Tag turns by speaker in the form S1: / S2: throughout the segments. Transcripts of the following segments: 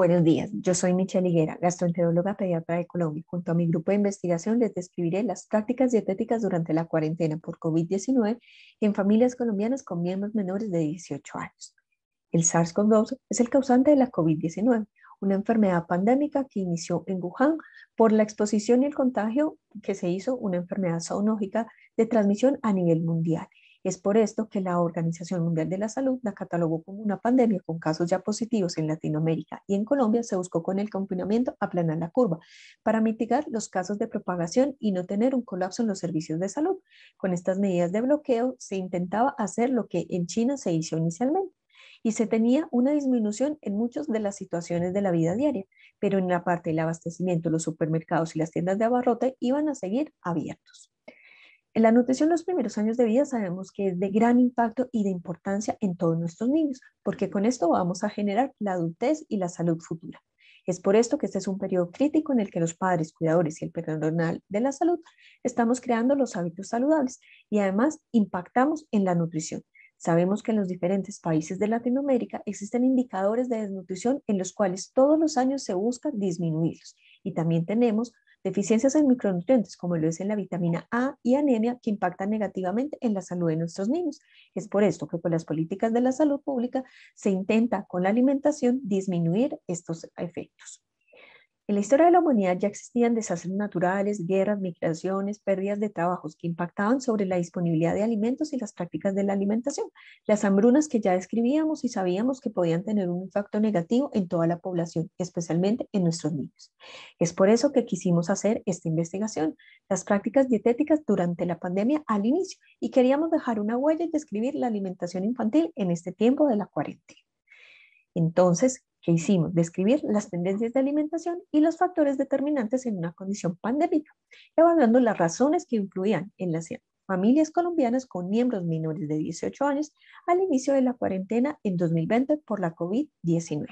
S1: Buenos días, yo soy Michelle Higuera, gastroenteróloga pediatra de Colombia. Junto a mi grupo de investigación les describiré las prácticas dietéticas durante la cuarentena por COVID-19 en familias colombianas con miembros menores de 18 años. El SARS-CoV-2 es el causante de la COVID-19, una enfermedad pandémica que inició en Wuhan por la exposición y el contagio que se hizo una enfermedad zoonógica de transmisión a nivel mundial es por esto que la Organización Mundial de la Salud la catalogó como una pandemia con casos ya positivos en Latinoamérica y en Colombia se buscó con el confinamiento aplanar la curva para mitigar los casos de propagación y no tener un colapso en los servicios de salud. Con estas medidas de bloqueo se intentaba hacer lo que en China se hizo inicialmente y se tenía una disminución en muchas de las situaciones de la vida diaria, pero en la parte del abastecimiento los supermercados y las tiendas de abarrote iban a seguir abiertos. En la nutrición los primeros años de vida sabemos que es de gran impacto y de importancia en todos nuestros niños, porque con esto vamos a generar la adultez y la salud futura. Es por esto que este es un periodo crítico en el que los padres, cuidadores y el personal de la salud estamos creando los hábitos saludables y además impactamos en la nutrición. Sabemos que en los diferentes países de Latinoamérica existen indicadores de desnutrición en los cuales todos los años se busca disminuirlos y también tenemos Deficiencias en micronutrientes, como lo es en la vitamina A y anemia, que impactan negativamente en la salud de nuestros niños. Es por esto que con las políticas de la salud pública se intenta con la alimentación disminuir estos efectos. En la historia de la humanidad ya existían desastres naturales, guerras, migraciones, pérdidas de trabajos que impactaban sobre la disponibilidad de alimentos y las prácticas de la alimentación, las hambrunas que ya describíamos y sabíamos que podían tener un impacto negativo en toda la población, especialmente en nuestros niños. Es por eso que quisimos hacer esta investigación, las prácticas dietéticas durante la pandemia al inicio y queríamos dejar una huella y describir la alimentación infantil en este tiempo de la cuarentena. Entonces, ¿qué hicimos? Describir las tendencias de alimentación y los factores determinantes en una condición pandémica, evaluando las razones que influían en las familias colombianas con miembros menores de 18 años al inicio de la cuarentena en 2020 por la COVID-19.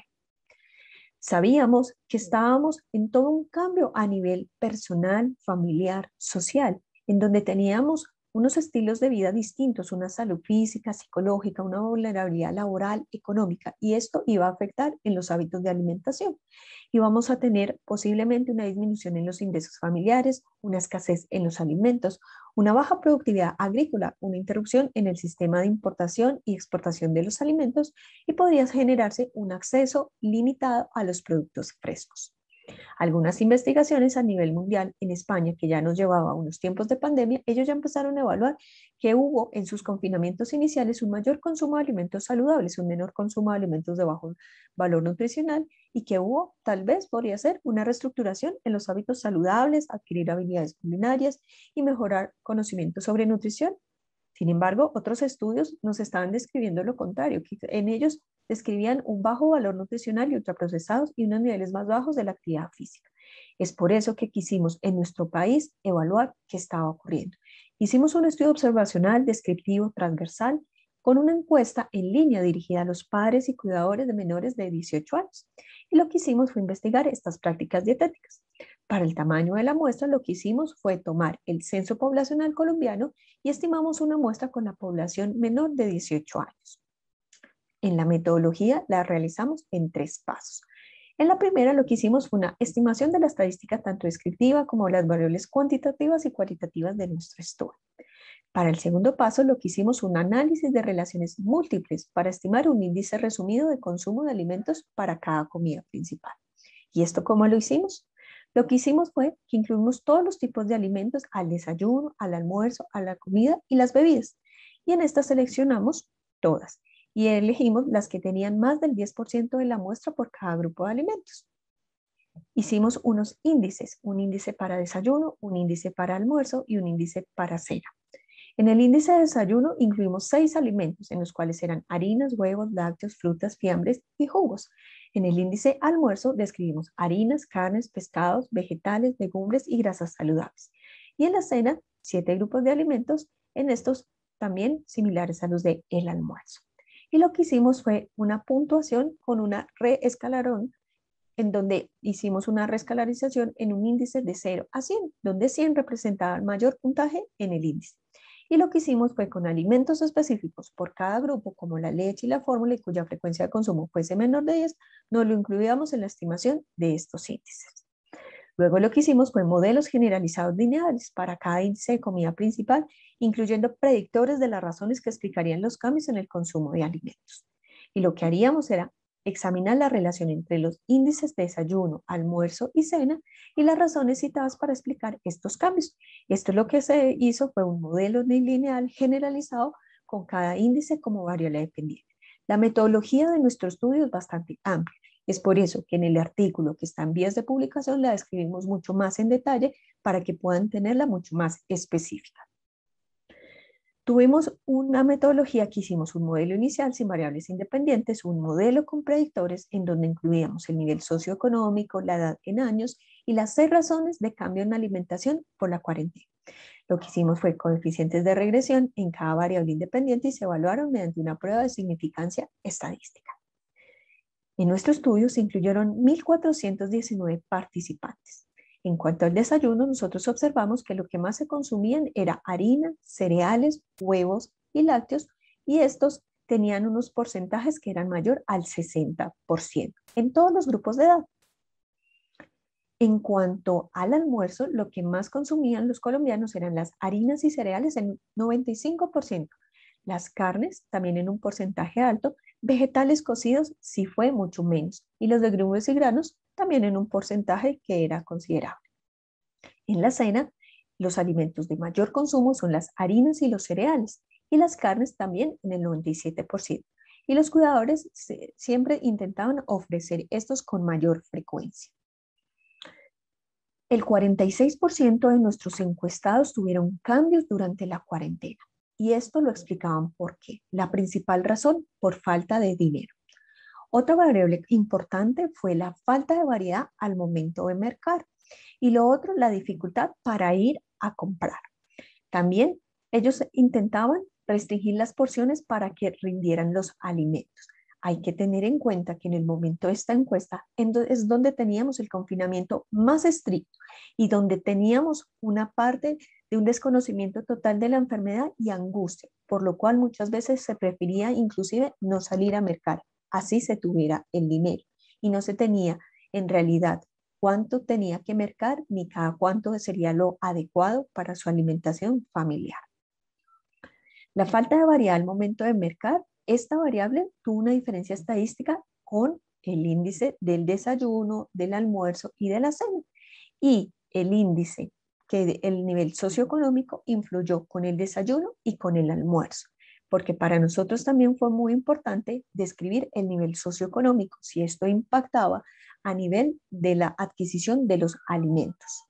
S1: Sabíamos que estábamos en todo un cambio a nivel personal, familiar, social, en donde teníamos unos estilos de vida distintos, una salud física, psicológica, una vulnerabilidad laboral, económica, y esto iba a afectar en los hábitos de alimentación. Y vamos a tener posiblemente una disminución en los ingresos familiares, una escasez en los alimentos, una baja productividad agrícola, una interrupción en el sistema de importación y exportación de los alimentos y podría generarse un acceso limitado a los productos frescos. Algunas investigaciones a nivel mundial en España, que ya nos llevaba unos tiempos de pandemia, ellos ya empezaron a evaluar que hubo en sus confinamientos iniciales un mayor consumo de alimentos saludables, un menor consumo de alimentos de bajo valor nutricional y que hubo, tal vez podría ser, una reestructuración en los hábitos saludables, adquirir habilidades culinarias y mejorar conocimiento sobre nutrición. Sin embargo, otros estudios nos estaban describiendo lo contrario, que en ellos describían un bajo valor nutricional y ultraprocesados y unos niveles más bajos de la actividad física. Es por eso que quisimos en nuestro país evaluar qué estaba ocurriendo. Hicimos un estudio observacional, descriptivo, transversal, con una encuesta en línea dirigida a los padres y cuidadores de menores de 18 años. Y lo que hicimos fue investigar estas prácticas dietéticas. Para el tamaño de la muestra, lo que hicimos fue tomar el censo poblacional colombiano y estimamos una muestra con la población menor de 18 años. En la metodología la realizamos en tres pasos. En la primera lo que hicimos fue una estimación de la estadística tanto descriptiva como las variables cuantitativas y cualitativas de nuestro estudio. Para el segundo paso lo que hicimos fue un análisis de relaciones múltiples para estimar un índice resumido de consumo de alimentos para cada comida principal. ¿Y esto cómo lo hicimos? Lo que hicimos fue que incluimos todos los tipos de alimentos al desayuno, al almuerzo, a la comida y las bebidas. Y en esta seleccionamos todas y elegimos las que tenían más del 10% de la muestra por cada grupo de alimentos. Hicimos unos índices, un índice para desayuno, un índice para almuerzo y un índice para cena. En el índice de desayuno incluimos seis alimentos, en los cuales eran harinas, huevos, lácteos, frutas, fiambres y jugos. En el índice almuerzo describimos harinas, carnes, pescados, vegetales, legumbres y grasas saludables. Y en la cena, siete grupos de alimentos, en estos también similares a los de el almuerzo. Y lo que hicimos fue una puntuación con una reescalarón, en donde hicimos una reescalarización en un índice de 0 a 100, donde 100 representaba el mayor puntaje en el índice. Y lo que hicimos fue con alimentos específicos por cada grupo, como la leche y la fórmula, y cuya frecuencia de consumo fuese menor de 10, no lo incluíamos en la estimación de estos índices. Luego lo que hicimos fue modelos generalizados lineales para cada índice de comida principal, incluyendo predictores de las razones que explicarían los cambios en el consumo de alimentos. Y lo que haríamos era examinar la relación entre los índices de desayuno, almuerzo y cena y las razones citadas para explicar estos cambios. Esto es lo que se hizo fue un modelo lineal generalizado con cada índice como variable dependiente. La metodología de nuestro estudio es bastante amplia. Es por eso que en el artículo que está en vías de publicación la describimos mucho más en detalle para que puedan tenerla mucho más específica. Tuvimos una metodología que hicimos un modelo inicial sin variables independientes, un modelo con predictores en donde incluíamos el nivel socioeconómico, la edad en años y las seis razones de cambio en la alimentación por la cuarentena. Lo que hicimos fue coeficientes de regresión en cada variable independiente y se evaluaron mediante una prueba de significancia estadística. En nuestro estudio se incluyeron 1.419 participantes. En cuanto al desayuno, nosotros observamos que lo que más se consumían era harina, cereales, huevos y lácteos, y estos tenían unos porcentajes que eran mayor al 60% en todos los grupos de edad. En cuanto al almuerzo, lo que más consumían los colombianos eran las harinas y cereales en 95%, las carnes, también en un porcentaje alto, vegetales cocidos sí fue mucho menos, y los de legumbres y granos también en un porcentaje que era considerable. En la cena, los alimentos de mayor consumo son las harinas y los cereales, y las carnes también en el 97%. Y los cuidadores siempre intentaban ofrecer estos con mayor frecuencia. El 46% de nuestros encuestados tuvieron cambios durante la cuarentena. Y esto lo explicaban por qué. la principal razón por falta de dinero. Otra variable importante fue la falta de variedad al momento de mercar. Y lo otro, la dificultad para ir a comprar. También ellos intentaban restringir las porciones para que rindieran los alimentos. Hay que tener en cuenta que en el momento de esta encuesta es donde teníamos el confinamiento más estricto y donde teníamos una parte de un desconocimiento total de la enfermedad y angustia, por lo cual muchas veces se prefería inclusive no salir a mercar, así se tuviera el dinero y no se tenía en realidad cuánto tenía que mercar ni cada cuánto sería lo adecuado para su alimentación familiar. La falta de variedad al momento de mercar, esta variable tuvo una diferencia estadística con el índice del desayuno, del almuerzo y de la cena. Y el índice que el nivel socioeconómico influyó con el desayuno y con el almuerzo, porque para nosotros también fue muy importante describir el nivel socioeconómico, si esto impactaba a nivel de la adquisición de los alimentos.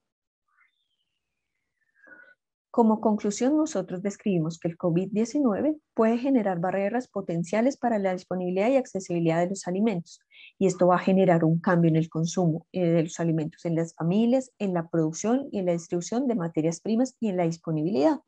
S1: Como conclusión, nosotros describimos que el COVID-19 puede generar barreras potenciales para la disponibilidad y accesibilidad de los alimentos, y esto va a generar un cambio en el consumo eh, de los alimentos en las familias, en la producción y en la distribución de materias primas y en la disponibilidad.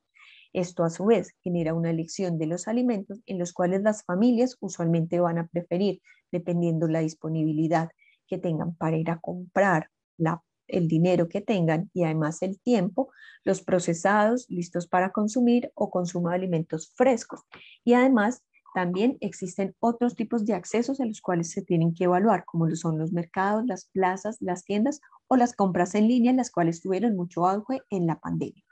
S1: Esto a su vez genera una elección de los alimentos en los cuales las familias usualmente van a preferir, dependiendo la disponibilidad que tengan para ir a comprar, la el dinero que tengan y además el tiempo, los procesados listos para consumir o consumo de alimentos frescos. Y además también existen otros tipos de accesos a los cuales se tienen que evaluar, como lo son los mercados, las plazas, las tiendas o las compras en línea, en las cuales tuvieron mucho auge en la pandemia.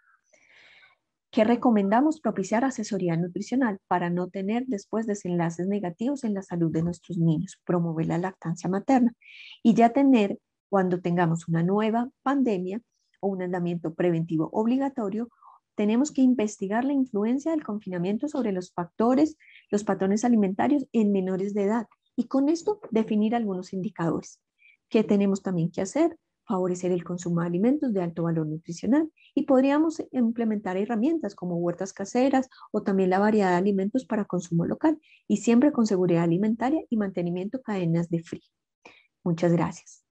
S1: que recomendamos? Propiciar asesoría nutricional para no tener después desenlaces negativos en la salud de nuestros niños, promover la lactancia materna y ya tener cuando tengamos una nueva pandemia o un andamiento preventivo obligatorio, tenemos que investigar la influencia del confinamiento sobre los factores, los patrones alimentarios en menores de edad y con esto definir algunos indicadores. ¿Qué tenemos también que hacer? Favorecer el consumo de alimentos de alto valor nutricional y podríamos implementar herramientas como huertas caseras o también la variedad de alimentos para consumo local y siempre con seguridad alimentaria y mantenimiento cadenas de frío. Muchas gracias.